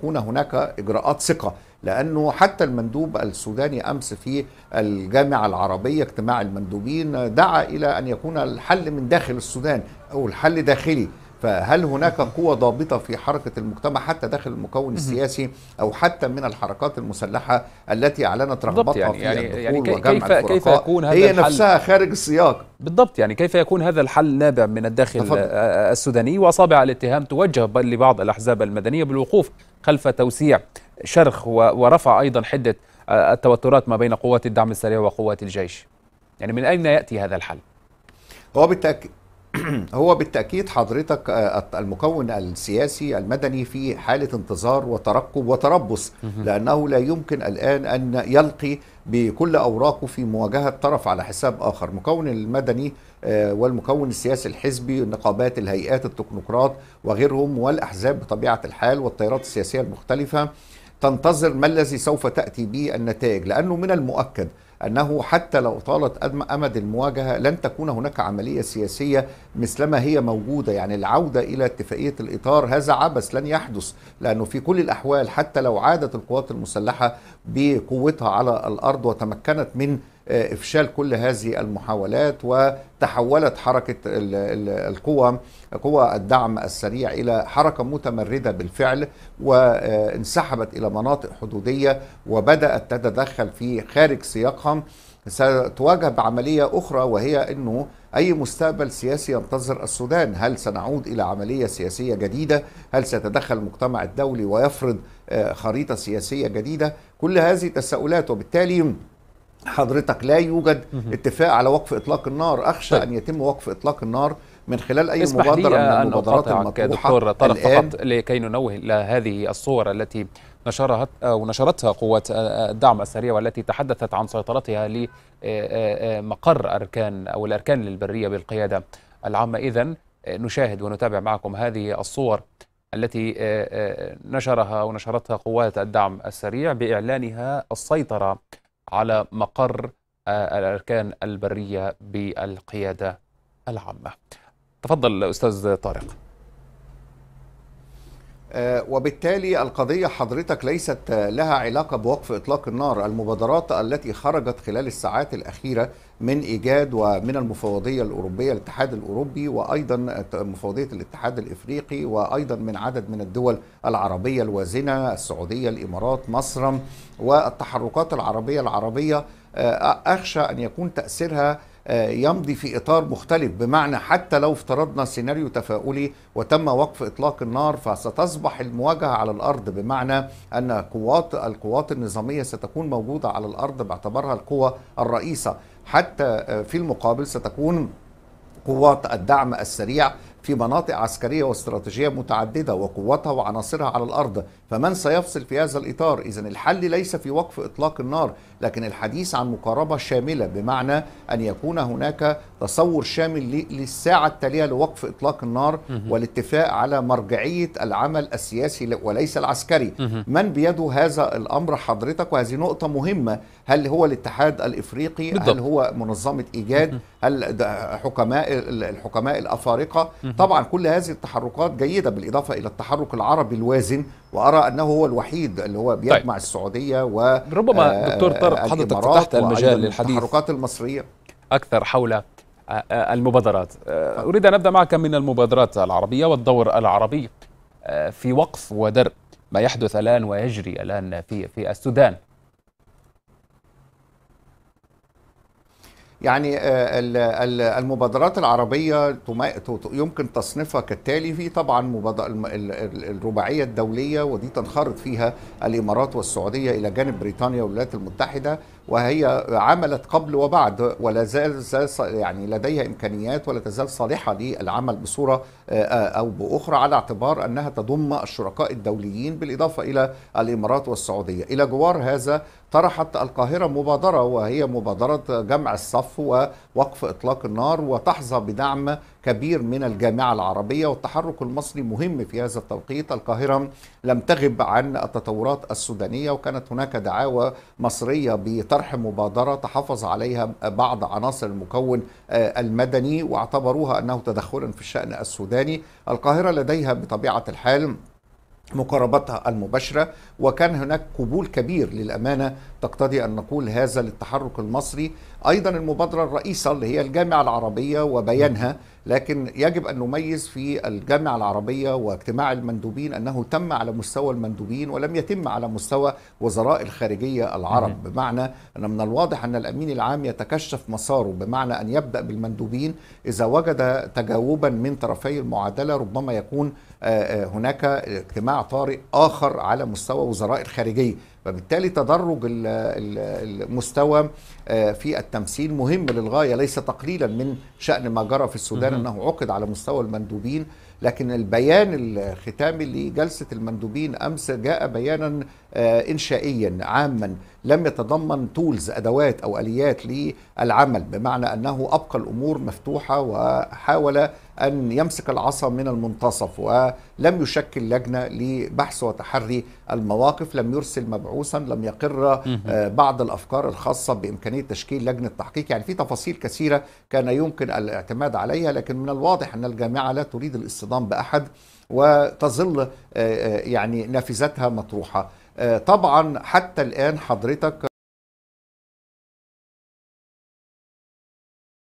تكون هناك اجراءات ثقه لانه حتى المندوب السوداني امس في الجامعه العربيه اجتماع المندوبين دعا الى ان يكون الحل من داخل السودان او الحل داخلي فهل هناك قوة ضابطة في حركة المجتمع حتى داخل المكون السياسي أو حتى من الحركات المسلحة التي أعلنت رغبتها يعني في يعني, يعني كيف, وجمع كيف يكون هذا هي الحل نفسها خارج السياق بالضبط يعني كيف يكون هذا الحل نابع من الداخل تفضل. آه، آه، السوداني وأصابع الاتهام توجه لبعض الأحزاب المدنية بالوقوف خلف توسيع شرخ ورفع أيضا حدة آه، التوترات ما بين قوات الدعم السريع وقوات الجيش يعني من أين يأتي هذا الحل؟ هو بالتأكيد هو بالتأكيد حضرتك آه، المكون السياسي المدني في حالة انتظار وترقب وتربص لأنه لا يمكن الآن أن يلقي بكل أوراقه في مواجهة طرف على حساب آخر المكون المدني آه، والمكون السياسي الحزبي النقابات الهيئات التكنوقراط وغيرهم والأحزاب بطبيعة الحال والتيارات السياسية المختلفة تنتظر ما الذي سوف تأتي به النتائج لأنه من المؤكد أنه حتى لو طالت أمد المواجهة لن تكون هناك عملية سياسية مثلما هي موجودة يعني العودة إلى اتفاقية الإطار هذا عبث لن يحدث لأنه في كل الأحوال حتى لو عادت القوات المسلحة بقوتها على الأرض وتمكنت من آه، افشال كل هذه المحاولات وتحولت حركه القوى قوى الدعم السريع الى حركه متمرده بالفعل وانسحبت الى مناطق حدوديه وبدات تتدخل في خارج سياقها ستواجه بعملية أخرى وهي أنه أي مستقبل سياسي ينتظر السودان هل سنعود إلى عملية سياسية جديدة هل سيتدخل المجتمع الدولي ويفرض آه، خريطة سياسية جديدة كل هذه التساؤلات وبالتالي حضرتك لا يوجد اتفاق على وقف اطلاق النار اخشى طيب. ان يتم وقف اطلاق النار من خلال اي مبادره لي من المبادرات المطروحه دكتور طارق فقط لكي ننوه الى هذه الصور التي نشرها او نشرتها قوات الدعم السريع والتي تحدثت عن سيطرتها لمقر اركان او الاركان البريه بالقياده العامه اذا نشاهد ونتابع معكم هذه الصور التي نشرها ونشرتها قوات الدعم السريع باعلانها السيطره على مقر آه، الأركان البرية بالقيادة العامة تفضل أستاذ طارق آه، وبالتالي القضية حضرتك ليست آه، لها علاقة بوقف إطلاق النار المبادرات التي خرجت خلال الساعات الأخيرة من إيجاد ومن المفوضية الأوروبية الاتحاد الأوروبي وأيضا مفوضية الاتحاد الإفريقي وأيضا من عدد من الدول العربية الوازنة السعودية الإمارات مصر والتحركات العربية العربية آه، أخشى أن يكون تأثيرها آه، يمضي في اطار مختلف بمعنى حتى لو افترضنا سيناريو تفاؤلي وتم وقف اطلاق النار فستصبح المواجهه على الارض بمعنى ان قوات القوات النظاميه ستكون موجوده على الارض باعتبارها القوه الرئيسه حتى آه، في المقابل ستكون قوات الدعم السريع في مناطق عسكرية واستراتيجية متعددة وقوتها وعناصرها على الأرض فمن سيفصل في هذا الإطار إذا الحل ليس في وقف إطلاق النار لكن الحديث عن مقاربة شاملة بمعنى أن يكون هناك تصور شامل للساعة التالية لوقف إطلاق النار والاتفاق على مرجعية العمل السياسي وليس العسكري من بيده هذا الأمر حضرتك وهذه نقطة مهمة هل هو الاتحاد الافريقي بالضبط. هل هو منظمه ايجاد هل حكماء الحكماء الافارقه طبعا كل هذه التحركات جيده بالاضافه الى التحرك العربي الوازن وارى انه هو الوحيد اللي هو طيب. بيجمع طيب. السعوديه و ربما آه، دكتور طارق حضرتك فتحت المجال للحديث التحركات المصريه اكثر حول آه، آه، المبادرات اريد ان ابدا معك من المبادرات العربيه والدور العربي في وقف ودرء ما يحدث الان ويجري الان في في السودان يعني آه، المبادرات العربية يمكن تصنيفها كالتالي في طبعا الرباعية الدولية ودي تنخرط فيها الإمارات والسعودية إلى جانب بريطانيا والولايات المتحدة وهي عملت قبل وبعد ولا زال يعني لديها امكانيات ولا تزال صالحه للعمل بصوره او باخرى على اعتبار انها تضم الشركاء الدوليين بالاضافه الى الامارات والسعوديه الى جوار هذا طرحت القاهرة مبادرة وهي مبادرة جمع الصف ووقف إطلاق النار وتحظى بدعم كبير من الجامعة العربية والتحرك المصري مهم في هذا التوقيت القاهرة لم تغب عن التطورات السودانية وكانت هناك دعاوى مصرية بطرح مبادرة تحافظ عليها بعض عناصر المكون آه، المدني واعتبروها أنه تدخلا في الشأن السوداني القاهرة لديها بطبيعة الحال مقاربتها المباشرة وكان هناك قبول كبير للأمانة تقتضي أن نقول هذا للتحرك المصري أيضا المبادرة الرئيسة اللي هي الجامعة العربية وبيانها لكن يجب أن نميز في الجامعة العربية واجتماع المندوبين أنه تم على مستوى المندوبين ولم يتم على مستوى وزراء الخارجية العرب بمعنى أن من الواضح أن الأمين العام يتكشف مساره بمعنى أن يبدأ بالمندوبين إذا وجد تجاوبا من طرفي المعادلة ربما يكون آه، آه، هناك اجتماع طارئ آخر على مستوى وزراء الخارجية فبالتالي تدرج المستوى آه، في التمثيل مهم للغايه ليس تقليلا من شان ما جرى في السودان انه عقد على مستوى المندوبين لكن البيان الختامي لجلسه المندوبين امس جاء بيانا آه، انشائيا عاما لم يتضمن تولز ادوات او اليات للعمل بمعنى انه ابقى الامور مفتوحه وحاول أن يمسك العصا من المنتصف ولم يشكل لجنة لبحث وتحري المواقف لم يرسل مبعوثا لم يقر آه، بعض الأفكار الخاصة بإمكانية تشكيل لجنة تحقيق يعني في تفاصيل كثيرة كان يمكن الاعتماد عليها لكن من الواضح أن الجامعة لا تريد الاصطدام بأحد وتظل آه، آه، يعني نافذتها مطروحة طبعا حتى الآن حضرتك